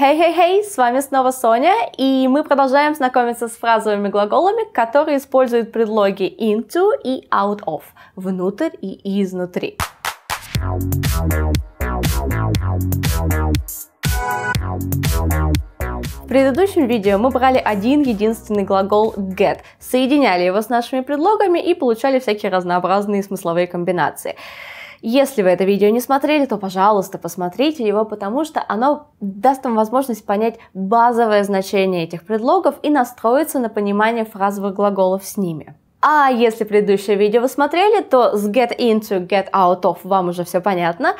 Хей-хей-хей, с вами снова Соня, и мы продолжаем знакомиться с фразовыми глаголами, которые используют предлоги into и out of, внутрь и изнутри. В предыдущем видео мы брали один единственный глагол get, соединяли его с нашими предлогами и получали всякие разнообразные смысловые комбинации. Если вы это видео не смотрели, то, пожалуйста, посмотрите его, потому что оно даст вам возможность понять базовое значение этих предлогов и настроиться на понимание фразовых глаголов с ними. А если предыдущее видео вы смотрели, то с get into, get out of вам уже все понятно.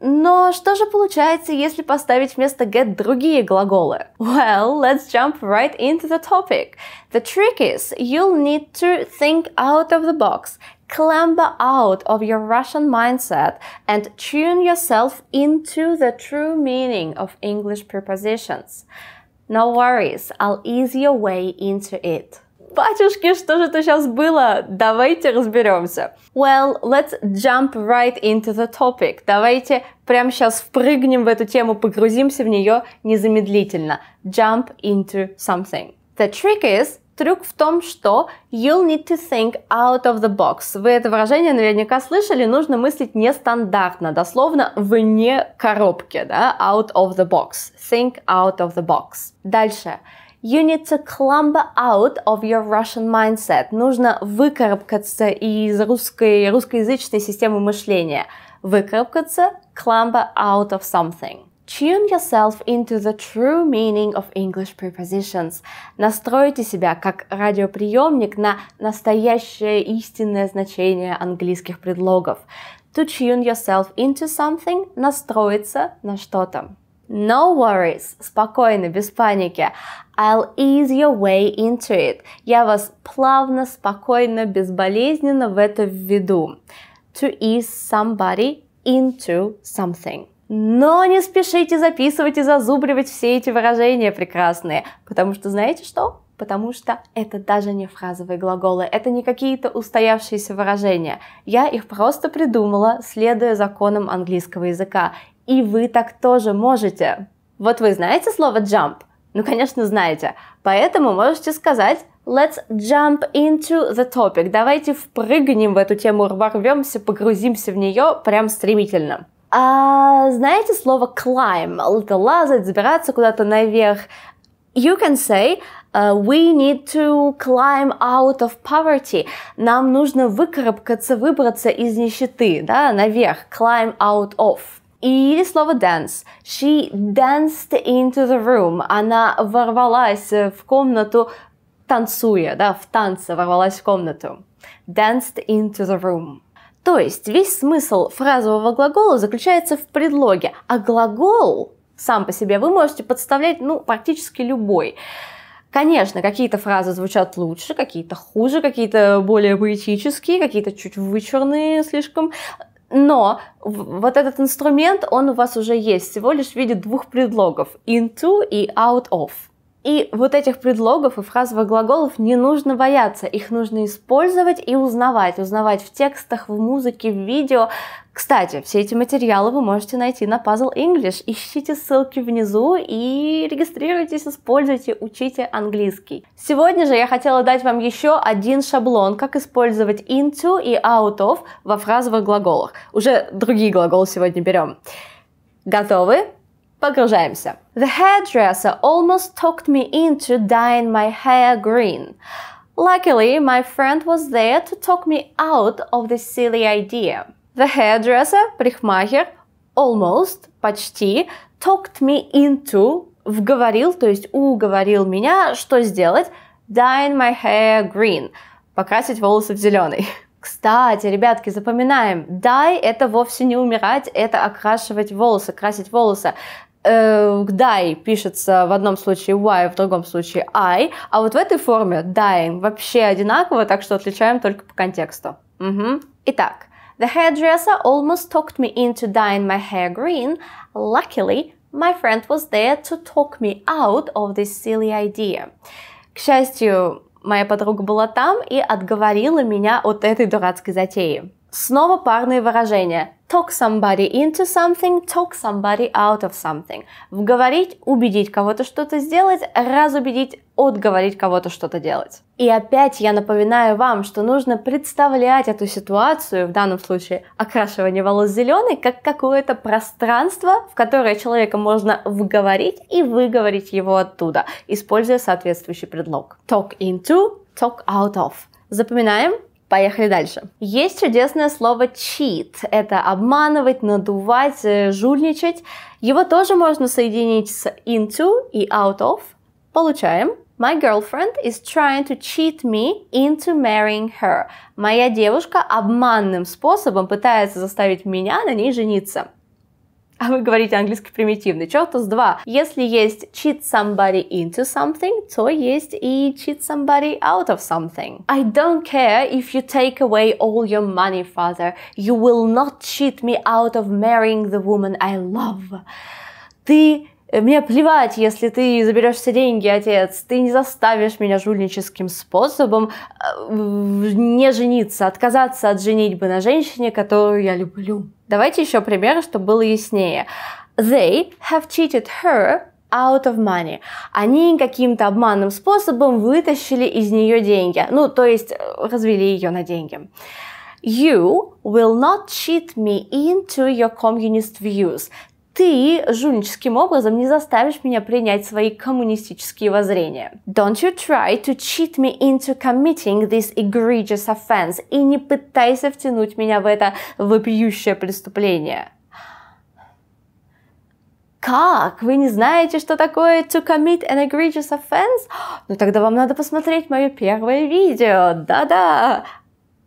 Но что же получается, если поставить вместо get другие глаголы? Well, let's jump right into the topic. The trick is you'll need to think out of the box clamber out of your Russian mindset and tune yourself into the true meaning of English prepositions. No worries, I'll ease your way into it. Батюшки, что же это сейчас было? Давайте разберемся. Well, let's jump right into the topic. Давайте прямо сейчас впрыгнем в эту тему, погрузимся в нее незамедлительно. Jump into something. The trick is Трюк в том, что you'll need to think out of the box. Вы это выражение наверняка слышали, нужно мыслить нестандартно, дословно вне коробки, да, out of the box, think out of the box. Дальше. You need to clamber out of your Russian mindset. Нужно выкарабкаться из русской, русскоязычной системы мышления. Выкарабкаться, clamber out of something. Tune yourself into the true meaning of English prepositions. Настройте себя как радиоприемник на настоящее истинное значение английских предлогов. To tune yourself into something – настроиться на что-то. No worries, спокойно, без паники. I'll ease your way into it. Я вас плавно, спокойно, безболезненно в это введу. To ease somebody into something. Но не спешите записывать и зазубривать все эти выражения прекрасные, потому что знаете что? Потому что это даже не фразовые глаголы, это не какие-то устоявшиеся выражения. Я их просто придумала, следуя законам английского языка. И вы так тоже можете. Вот вы знаете слово jump? Ну, конечно, знаете. Поэтому можете сказать Let's jump into the topic. Давайте впрыгнем в эту тему, рвемся, погрузимся в нее прям стремительно. А знаете слово climb? Это лазать, забираться куда-то наверх. You can say uh, we need to climb out of poverty. Нам нужно выкарабкаться, выбраться из нищеты, да, наверх. Climb out of. Или слово dance. She danced into the room. Она ворвалась в комнату, танцуя, да, в танце ворвалась в комнату. Danced into the room. То есть весь смысл фразового глагола заключается в предлоге, а глагол сам по себе вы можете подставлять ну, практически любой. Конечно, какие-то фразы звучат лучше, какие-то хуже, какие-то более поэтические, какие-то чуть вычурные слишком. Но вот этот инструмент, он у вас уже есть, всего лишь в виде двух предлогов – into и out of. И вот этих предлогов и фразовых глаголов не нужно бояться, их нужно использовать и узнавать, узнавать в текстах, в музыке, в видео. Кстати, все эти материалы вы можете найти на Puzzle English. Ищите ссылки внизу и регистрируйтесь, используйте, учите английский. Сегодня же я хотела дать вам еще один шаблон, как использовать into и out of во фразовых глаголах. Уже другие глаголы сегодня берем. Готовы? Погружаемся. The hairdresser almost talked me into dyeing my hair green. Luckily, my friend was there to talk me out of this silly idea. The hairdresser, парикмахер, almost, почти, talked me into, вговорил, то есть уговорил меня, что сделать, dyeing my hair green, покрасить волосы в зеленый. Кстати, ребятки, запоминаем, dye это вовсе не умирать, это окрашивать волосы, красить волосы die э, пишется в одном случае y, в другом случае I, а вот в этой форме dying вообще одинаково, так что отличаем только по контексту. Угу. Итак, the hairdresser almost talked me into dyeing my hair green. Luckily, my friend was there to talk me out of this silly idea. К счастью, моя подруга была там и отговорила меня от этой дурацкой затеи. Снова парные выражения. Talk somebody into something, talk somebody out of something. Вговорить, убедить кого-то что-то сделать, разубедить, отговорить кого-то что-то делать. И опять я напоминаю вам, что нужно представлять эту ситуацию, в данном случае окрашивание волос зеленый, как какое-то пространство, в которое человека можно вговорить и выговорить его оттуда, используя соответствующий предлог. Talk into, talk out of. Запоминаем. Поехали дальше. Есть чудесное слово cheat. Это обманывать, надувать, э, жульничать. Его тоже можно соединить с into и out of. Получаем. My girlfriend is trying to cheat me into marrying her. Моя девушка обманным способом пытается заставить меня на ней жениться а вы говорите английский примитивный. Черт с два. Если есть cheat somebody into something, то есть и cheat somebody out of something. I don't care if you take away all your money, father. You will not cheat me out of marrying the woman I love. Ты Э, мне плевать, если ты заберешь все деньги, отец. Ты не заставишь меня жульническим способом э, не жениться, отказаться от женитьбы на женщине, которую я люблю. Давайте еще пример, чтобы было яснее. They have cheated her out of money. Они каким-то обманным способом вытащили из нее деньги. Ну, то есть э, развели ее на деньги. You will not cheat me into your communist views. Ты жульническим образом не заставишь меня принять свои коммунистические воззрения. Don't you try to cheat me into committing this egregious offense. И не пытайся втянуть меня в это вопиющее преступление. Как? Вы не знаете, что такое to commit an egregious offense? Ну тогда вам надо посмотреть мое первое видео. Да-да.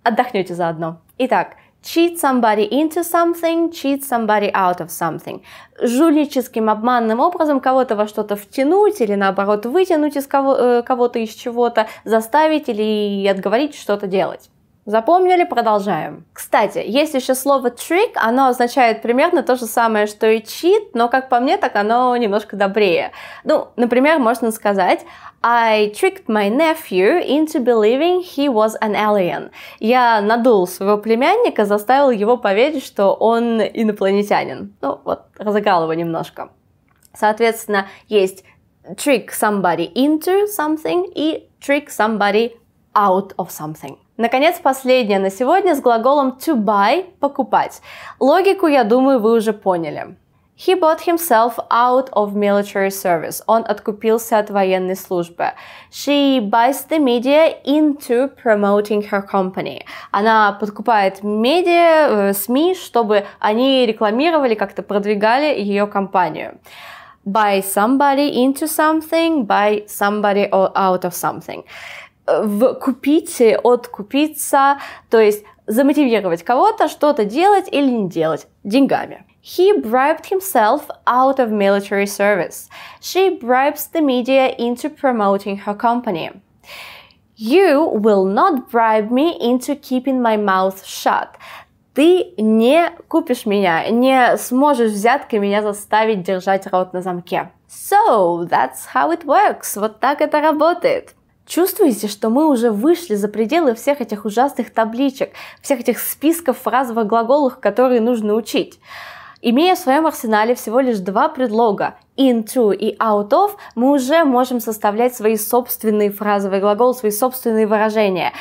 Отдохнете заодно. Итак, cheat somebody into something, cheat somebody out of something. Жульническим, обманным образом кого-то во что-то втянуть или наоборот вытянуть из кого- э, кого-то из чего-то, заставить или отговорить что-то делать. Запомнили? Продолжаем. Кстати, есть еще слово trick, оно означает примерно то же самое, что и cheat, но как по мне, так оно немножко добрее. Ну, например, можно сказать I tricked my nephew into believing he was an alien. Я надул своего племянника, заставил его поверить, что он инопланетянин. Ну, вот, разыграл его немножко. Соответственно, есть trick somebody into something и trick somebody out of something. Наконец, последнее на сегодня с глаголом to buy – покупать. Логику, я думаю, вы уже поняли. He bought himself out of military service. Он откупился от военной службы. She buys the media into promoting her company. Она подкупает медиа, э, СМИ, чтобы они рекламировали, как-то продвигали ее компанию. Buy somebody into something, buy somebody out of something в купить, откупиться, то есть замотивировать кого-то что-то делать или не делать деньгами. He bribed himself out of military service. She bribes the media into promoting her company. You will not bribe me into keeping my mouth shut. Ты не купишь меня, не сможешь взяткой меня заставить держать рот на замке. So, that's how it works. Вот так это работает. Чувствуете, что мы уже вышли за пределы всех этих ужасных табличек, всех этих списков фразовых глаголов, которые нужно учить? Имея в своем арсенале всего лишь два предлога into и out of, мы уже можем составлять свои собственные фразовые глаголы, свои собственные выражения.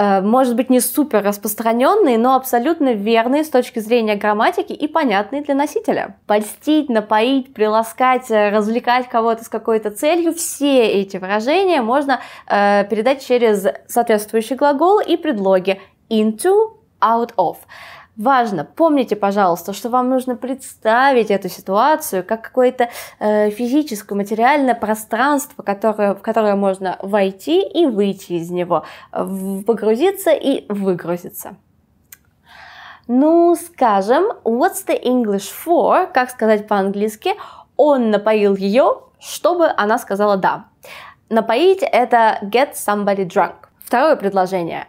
Э, может быть, не супер распространенные, но абсолютно верные с точки зрения грамматики и понятные для носителя. Польстить, напоить, приласкать, э, развлекать кого-то с какой-то целью, все эти выражения можно э, передать через соответствующий глагол и предлоги into, out of. Важно, помните, пожалуйста, что вам нужно представить эту ситуацию как какое-то э, физическое, материальное пространство, которое, в которое можно войти и выйти из него, погрузиться и выгрузиться. Ну, скажем, what's the English for, как сказать по-английски, он напоил ее, чтобы она сказала да. Напоить это get somebody drunk. Второе предложение.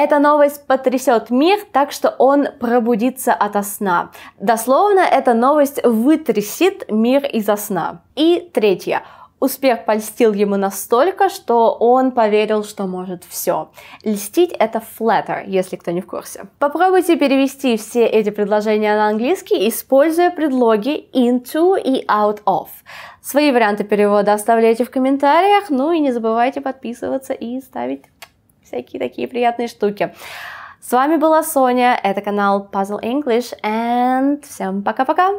Эта новость потрясет мир, так что он пробудится ото сна. Дословно, эта новость вытрясет мир изо сна. И третье. Успех польстил ему настолько, что он поверил, что может все. Льстить — это flatter, если кто не в курсе. Попробуйте перевести все эти предложения на английский, используя предлоги into и out of. Свои варианты перевода оставляйте в комментариях, ну и не забывайте подписываться и ставить всякие такие приятные штуки. С вами была Соня, это канал Puzzle English, and всем пока-пока!